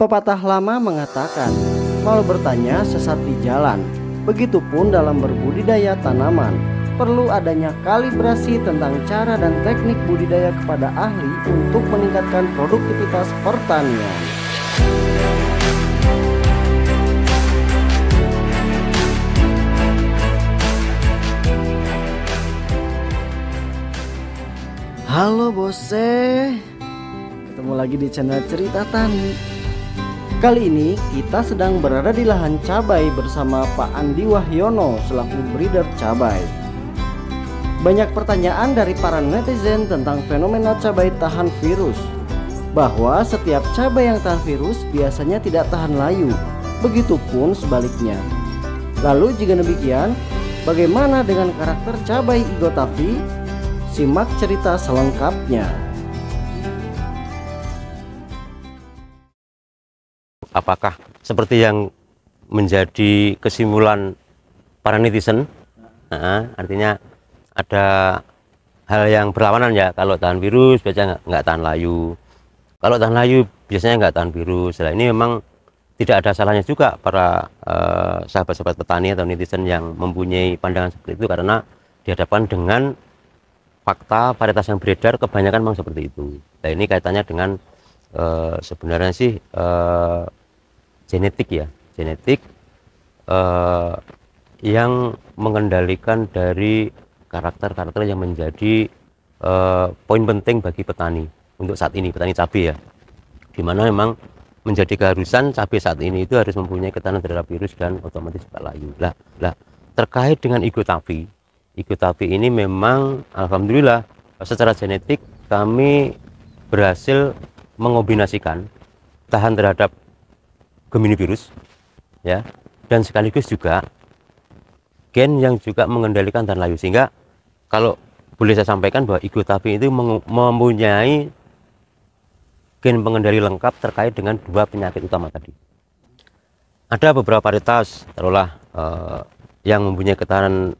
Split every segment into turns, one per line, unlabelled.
Pepatah lama mengatakan, "Malu bertanya sesat di jalan." Begitupun dalam berbudidaya tanaman, perlu adanya kalibrasi tentang cara dan teknik budidaya kepada ahli untuk meningkatkan produktivitas pertanian. Halo bose, ketemu lagi di channel Cerita Tani Kali ini kita sedang berada di lahan cabai bersama Pak Andi Wahyono selaku breeder cabai. Banyak pertanyaan dari para netizen tentang fenomena cabai tahan virus. Bahwa setiap cabai yang tahan virus biasanya tidak tahan layu, begitupun sebaliknya. Lalu jika demikian, bagaimana dengan karakter cabai Igotapi? Simak cerita selengkapnya.
apakah seperti yang menjadi kesimpulan para netizen nah, artinya ada hal yang berlawanan ya kalau tahan virus biasanya nggak tahan layu kalau tahan layu biasanya nggak tahan virus nah, ini memang tidak ada salahnya juga para eh, sahabat-sahabat eh, petani atau netizen yang mempunyai pandangan seperti itu karena dihadapkan dengan fakta varietas yang beredar kebanyakan memang seperti itu nah ini kaitannya dengan eh, sebenarnya sih eh, genetik ya genetik eh, yang mengendalikan dari karakter-karakter yang menjadi eh, poin penting bagi petani untuk saat ini petani cabai ya dimana memang menjadi keharusan cabai saat ini itu harus mempunyai ketahanan terhadap virus dan otomatis juga layu lah lah terkait dengan igotapi igotapi ini memang alhamdulillah secara genetik kami berhasil mengombinasikan tahan terhadap Gemini virus ya dan sekaligus juga gen yang juga mengendalikan dan layu sehingga kalau boleh saya sampaikan bahwa Tapi itu mempunyai gen pengendali lengkap terkait dengan dua penyakit utama tadi ada beberapa varietas terolah eh, yang mempunyai ketahanan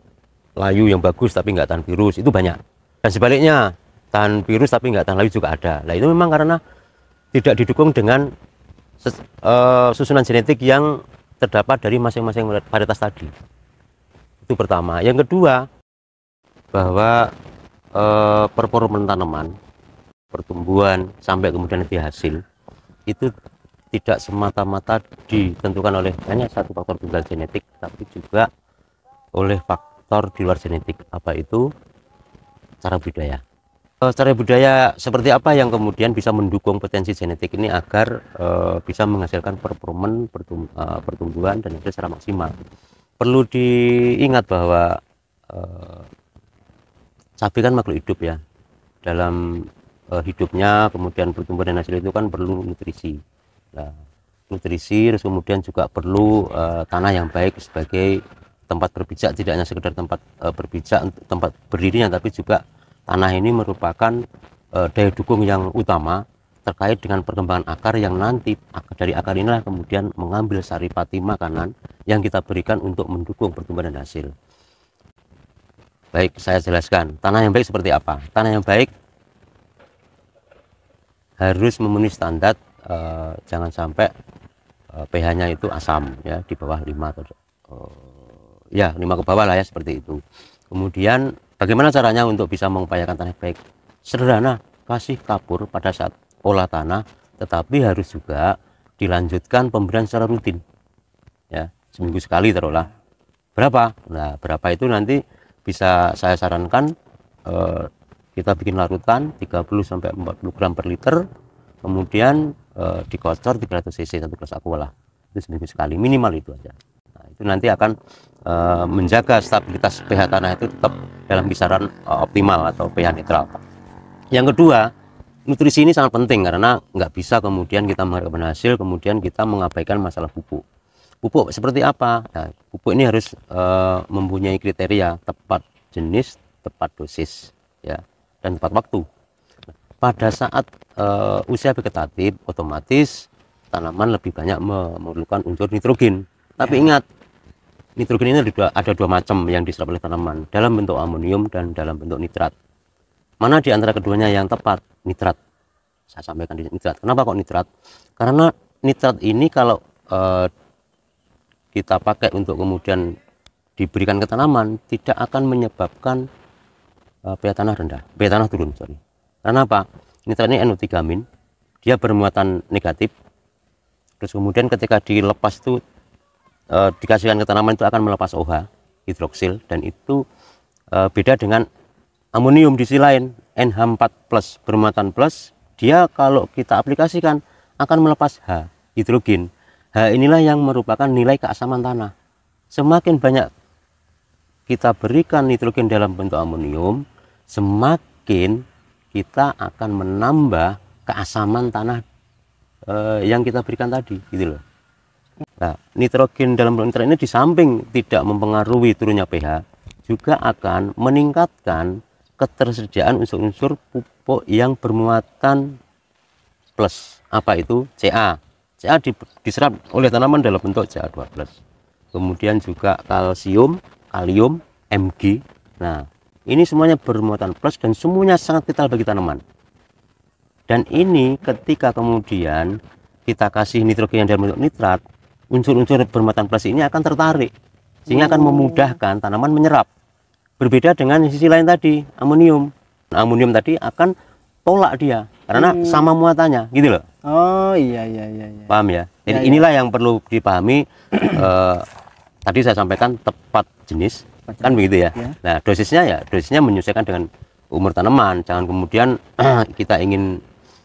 layu yang bagus tapi nggak tahan virus itu banyak dan sebaliknya tahan virus tapi nggak tahan layu juga ada nah itu memang karena tidak didukung dengan Eh, susunan genetik yang terdapat dari masing-masing varietas tadi. Itu pertama. Yang kedua, bahwa uh, performa tanaman, pertumbuhan sampai kemudian nanti hasil itu tidak semata-mata ditentukan oleh hanya satu faktor tunggal genetik, tapi juga oleh faktor di luar genetik. Apa itu? Cara budaya. Eh, secara budaya seperti apa yang kemudian bisa mendukung potensi genetik ini agar e, bisa menghasilkan performan pertum, e, pertumbuhan dan hasil secara maksimal. Perlu diingat bahwa e, sapi kan makhluk hidup ya. Dalam e, hidupnya kemudian pertumbuhan dan hasil itu kan perlu nutrisi. Nah, nutrisi terus kemudian juga perlu e, tanah yang baik sebagai tempat berbijak tidak hanya sekedar tempat e, berbijak tempat berdirinya tapi juga tanah ini merupakan eh, daya dukung yang utama terkait dengan perkembangan akar yang nanti dari akar inilah kemudian mengambil saripati makanan yang kita berikan untuk mendukung pertumbuhan dan hasil. Baik, saya jelaskan. Tanah yang baik seperti apa? Tanah yang baik harus memenuhi standar e, jangan sampai e, pH-nya itu asam ya di bawah 5 atau e, ya 5 ke bawah lah ya seperti itu. Kemudian Bagaimana caranya untuk bisa mengupayakan tanah baik? Sederhana, kasih kapur pada saat olah tanah, tetapi harus juga dilanjutkan pemberian secara rutin. Ya, seminggu sekali terolah. Berapa? Nah, berapa itu nanti bisa saya sarankan eh, kita bikin larutan 30 sampai 40 gram per liter, kemudian eh, dikocor 300 cc satu gelas aqua lah. Itu seminggu sekali, minimal itu aja itu nanti akan uh, menjaga stabilitas pH tanah itu tetap dalam kisaran uh, optimal atau pH netral. Yang kedua, nutrisi ini sangat penting karena nggak bisa kemudian kita mengharapkan hasil kemudian kita mengabaikan masalah pupuk. Pupuk seperti apa? Nah, pupuk ini harus uh, mempunyai kriteria tepat jenis, tepat dosis, ya, dan tepat waktu pada saat uh, usia vegetatif otomatis tanaman lebih banyak memerlukan unsur nitrogen. Tapi ya. ingat nitrogen ini ada dua, ada dua macam yang diserap oleh tanaman, dalam bentuk amonium dan dalam bentuk nitrat. Mana di antara keduanya yang tepat? Nitrat. Saya sampaikan di nitrat. Kenapa kok nitrat? Karena nitrat ini kalau eh, kita pakai untuk kemudian diberikan ke tanaman tidak akan menyebabkan eh, pH tanah rendah, pH tanah turun, sorry. Karena apa? Nitrat ini no 3 min, dia bermuatan negatif. Terus kemudian ketika dilepas itu e, dikasihkan ke tanaman itu akan melepas OH hidroksil dan itu e, beda dengan amonium di sisi lain NH4 plus bermuatan plus dia kalau kita aplikasikan akan melepas H hidrogen H inilah yang merupakan nilai keasaman tanah semakin banyak kita berikan nitrogen dalam bentuk amonium semakin kita akan menambah keasaman tanah eh, yang kita berikan tadi gitu loh Nah, nitrogen dalam nitrat ini di samping tidak mempengaruhi turunnya pH, juga akan meningkatkan ketersediaan unsur-unsur pupuk yang bermuatan plus. Apa itu? CA. CA diserap oleh tanaman dalam bentuk ca 2 Kemudian juga kalsium, kalium, Mg. Nah, ini semuanya bermuatan plus dan semuanya sangat vital bagi tanaman. Dan ini ketika kemudian kita kasih nitrogen yang dalam bentuk nitrat, unsur-unsur bermuatan plastik ini akan tertarik sehingga akan memudahkan tanaman menyerap berbeda dengan sisi lain tadi amonium nah, amonium tadi akan tolak dia karena hmm. sama muatannya gitu loh oh iya iya iya, iya. paham ya, ya jadi iya. inilah yang perlu dipahami eh, tadi saya sampaikan tepat jenis tepat kan jenis. begitu ya. ya nah dosisnya ya dosisnya menyesuaikan dengan umur tanaman jangan kemudian kita ingin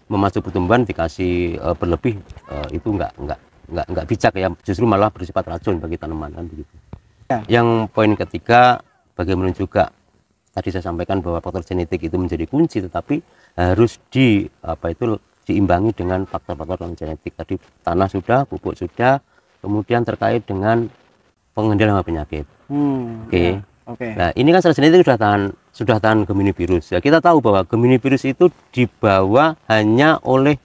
memacu pertumbuhan dikasih uh, berlebih uh, itu enggak enggak nggak nggak bijak ya justru malah bersifat racun bagi tanaman kan begitu ya. yang poin ketiga bagaimana juga tadi saya sampaikan bahwa faktor genetik itu menjadi kunci tetapi harus di apa itu diimbangi dengan faktor-faktor non genetik tadi tanah sudah pupuk sudah kemudian terkait dengan pengendalian penyakit hmm, oke okay. ya. Okay. Nah, ini kan secara genetik sudah tahan sudah tahan Gemini virus. Ya, kita tahu bahwa Gemini virus itu dibawa hanya oleh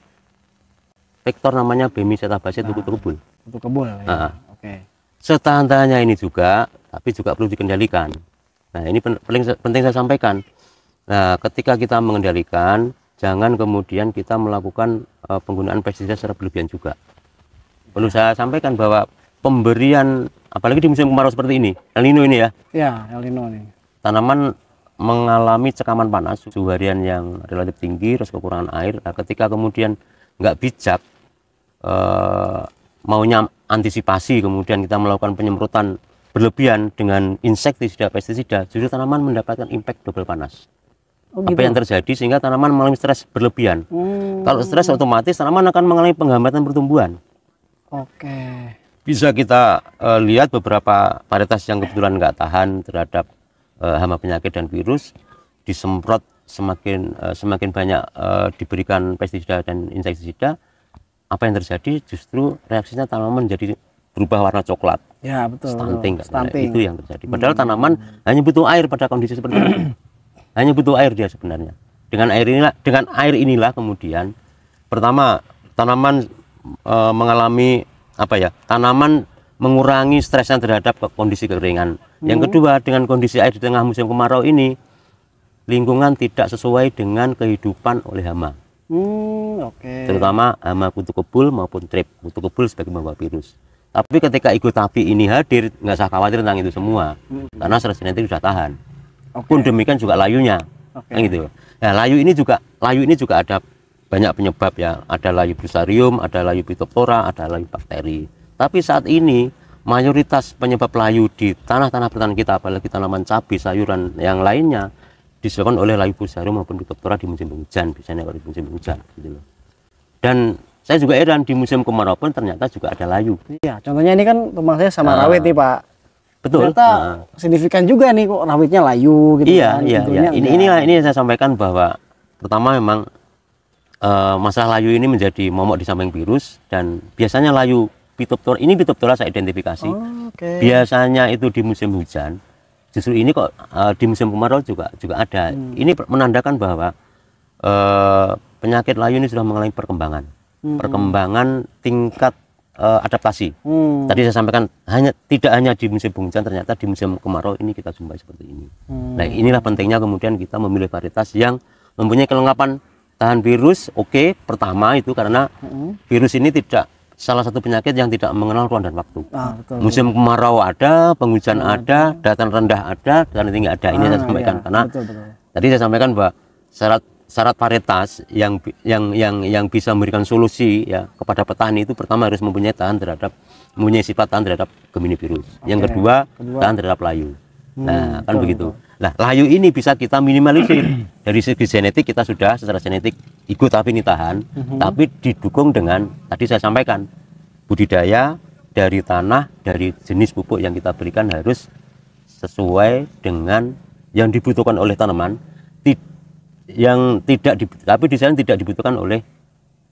vektor namanya Bemi Cetabase nah, Tuku Kebul. Untuk Kebul. Ya. Nah, Oke. Okay. Setandanya ini juga, tapi juga perlu dikendalikan. Nah, ini penting penting saya sampaikan. Nah, ketika kita mengendalikan, jangan kemudian kita melakukan uh, penggunaan pestisida secara berlebihan juga. Perlu iya. saya sampaikan bahwa pemberian apalagi di musim kemarau seperti ini, El Nino ini ya.
Ya, El Nino ini.
Tanaman mengalami cekaman panas, suhu harian yang relatif tinggi, terus kekurangan air. Nah, ketika kemudian nggak bijak e, eh, maunya antisipasi kemudian kita melakukan penyemprotan berlebihan dengan insektisida pestisida justru tanaman mendapatkan impact double panas
Oh, gitu? apa yang terjadi
sehingga tanaman mengalami stres berlebihan. Hmm. Kalau stres otomatis tanaman akan mengalami penghambatan pertumbuhan.
Oke. Okay.
Bisa kita e, lihat beberapa varietas yang kebetulan nggak tahan terhadap e, hama penyakit dan virus disemprot semakin uh, semakin banyak uh, diberikan pestisida dan insektisida, apa yang terjadi justru reaksinya tanaman menjadi berubah warna coklat.
Ya betul. Stunting, betul. Nah, Stunting. itu yang
terjadi. Hmm. Padahal hmm. tanaman hanya butuh air pada kondisi seperti ini. hanya butuh air dia sebenarnya. Dengan air inilah, dengan air inilah kemudian pertama tanaman e, mengalami apa ya? Tanaman mengurangi stresnya terhadap kondisi kekeringan. Hmm. Yang kedua dengan kondisi air di tengah musim kemarau ini lingkungan tidak sesuai dengan kehidupan oleh hama.
Hmm, Okay. Terutama
hama kutu kebul maupun trip. Kutu kebul sebagai membawa virus. Tapi ketika tapi ini hadir, nggak usah khawatir tentang itu semua, hmm. karena stres nanti sudah tahan. Okay. Pun demikian juga layunya, okay. kan gitu. Nah, layu ini juga, layu ini juga ada banyak penyebab ya. Ada layu brusarium, ada layu pitoptora, ada layu bakteri. Tapi saat ini mayoritas penyebab layu di tanah-tanah pertanian kita, apalagi tanaman cabai, sayuran yang lainnya, disebabkan oleh layu pusaru maupun Phytophthora di musim hujan biasanya kalau di musim hujan gitu loh dan saya juga heran di musim kemarau pun ternyata juga ada layu
iya contohnya ini kan rumah saya sama nah, rawit nih
pak betul ternyata nah,
signifikan juga nih kok rawitnya layu gitu iya kan, iya, iya. iya. ini ini
ini saya sampaikan bahwa pertama memang uh, masalah layu ini menjadi momok di samping virus dan biasanya layu pitoptor ini pitoptora saya identifikasi. Oh, okay. Biasanya itu di musim hujan justru ini kok uh, di musim kemarau juga juga ada. Hmm. Ini menandakan bahwa uh, penyakit layu ini sudah mengalami perkembangan, hmm. perkembangan tingkat uh, adaptasi. Hmm. Tadi saya sampaikan hanya tidak hanya di musim penghujan, ternyata di musim kemarau ini kita jumpai seperti ini. Hmm. Nah inilah pentingnya kemudian kita memilih varietas yang mempunyai kelengkapan tahan virus. Oke, okay, pertama itu karena hmm. virus ini tidak salah satu penyakit yang tidak mengenal ruang dan waktu. Ah, betul, Musim kemarau ada, penghujan iya, ada, dataran datan rendah ada, datan tinggi ada. Ini ah, saya sampaikan iya, karena betul, betul. tadi saya sampaikan bahwa syarat syarat varietas yang yang yang yang bisa memberikan solusi ya kepada petani itu pertama harus mempunyai tahan terhadap mempunyai sifat tahan terhadap gemini virus. Okay. Yang kedua, kedua tahan terhadap layu. Hmm, nah, kan betul, begitu. Betul. Nah, layu ini bisa kita minimalisir dari segi genetik kita sudah secara genetik ikut tapi ini tahan, uh mhm. -huh. tapi didukung dengan tadi saya sampaikan budidaya dari tanah dari jenis pupuk yang kita berikan harus sesuai dengan yang dibutuhkan oleh tanaman, ti- yang tidak tapi di tidak dibutuhkan oleh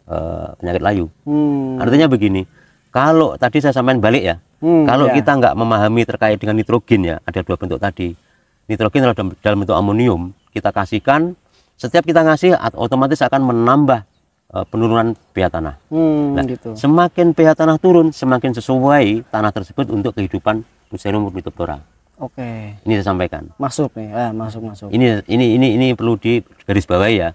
uh, penyakit layu. Hmm. Artinya begini, kalau tadi saya sampaikan balik ya,
hmm, kalau ya. kita
nggak memahami terkait dengan nitrogen ya, ada dua bentuk tadi nitrogen dalam, dalam bentuk amonium kita kasihkan setiap kita ngasih otomatis akan menambah eh, penurunan pH tanah.
Hmm, nah, gitu.
Semakin pH tanah turun, semakin sesuai tanah tersebut untuk kehidupan Fusarium ornithoptera. Oke. Okay. Ini saya sampaikan.
Masuk nih, ah, masuk masuk. Ini
ini ini ini perlu di garis bawah ya.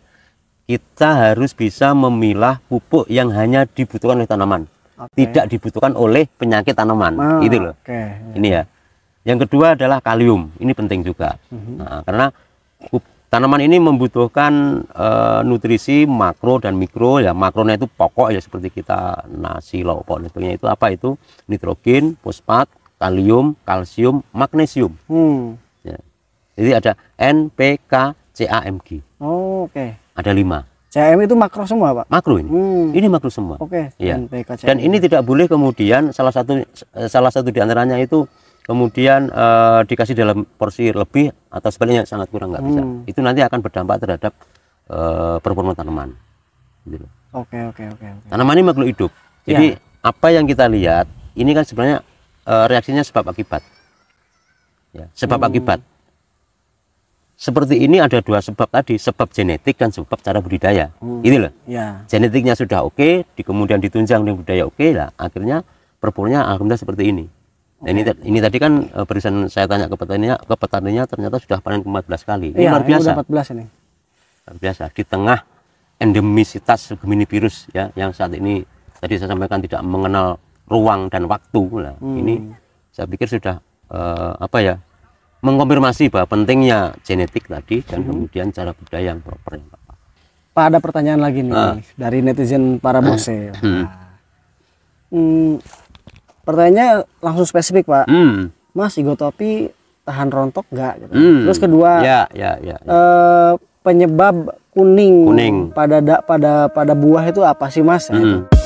Kita harus bisa memilah pupuk yang hanya dibutuhkan oleh tanaman, okay. tidak dibutuhkan oleh penyakit tanaman. Ah, gitu loh. Okay. Ini ya. Yang kedua adalah kalium. Ini penting juga. Mhm. Nah, karena tanaman ini membutuhkan e, nutrisi makro dan mikro ya. Makronya itu pokok ya seperti kita nasi, lauk dan sebagainya itu apa itu? Nitrogen, fosfat, kalium, kalsium, magnesium. Hmm. Ya. Jadi ada N, P, K, C, A, M, G.
Oh, oke. Okay. Ada lima. CM itu makro semua, Pak. Makro ini. Hmm. Ini makro semua. Oke. Okay. Ya. Dan
ini tidak boleh kemudian salah satu salah satu di antaranya itu kemudian e, dikasih dalam porsi lebih atau sebaliknya sangat kurang nggak bisa hmm. itu nanti akan berdampak terhadap e, performa tanaman gitu
oke oke oke
tanaman ini makhluk hidup jadi yeah. apa yang kita lihat ini kan sebenarnya e, reaksinya sebab akibat ya sebab hmm. akibat seperti ini ada dua sebab tadi sebab genetik dan sebab cara budidaya hmm. Ini gitu loh ya. genetiknya sudah oke okay, di, kemudian ditunjang dengan budidaya oke okay, lah akhirnya performanya alhamdulillah seperti ini Nah, ini ini tadi kan eh, barusan saya tanya ke petaninya, ke petaninya ternyata sudah panen 14 kali. Ini ya, luar biasa. Ini 14 ini. Luar biasa di tengah endemisitas Gemini virus ya yang saat ini tadi saya sampaikan tidak mengenal ruang dan waktu. Nah, hmm. ini saya pikir sudah uh, apa ya? mengkonfirmasi bahwa pentingnya genetik tadi dan hmm. kemudian cara budaya yang proper
Pak. ada pertanyaan lagi nih uh. dari netizen para bose. Hmm. Hmm, pertanyaannya langsung spesifik pak hmm. mas igotopi tahan rontok nggak gitu. hmm. terus kedua ya, ya, ya, ya. Eh, penyebab kuning, kuning. pada pada pada buah itu apa sih mas hmm.
gitu.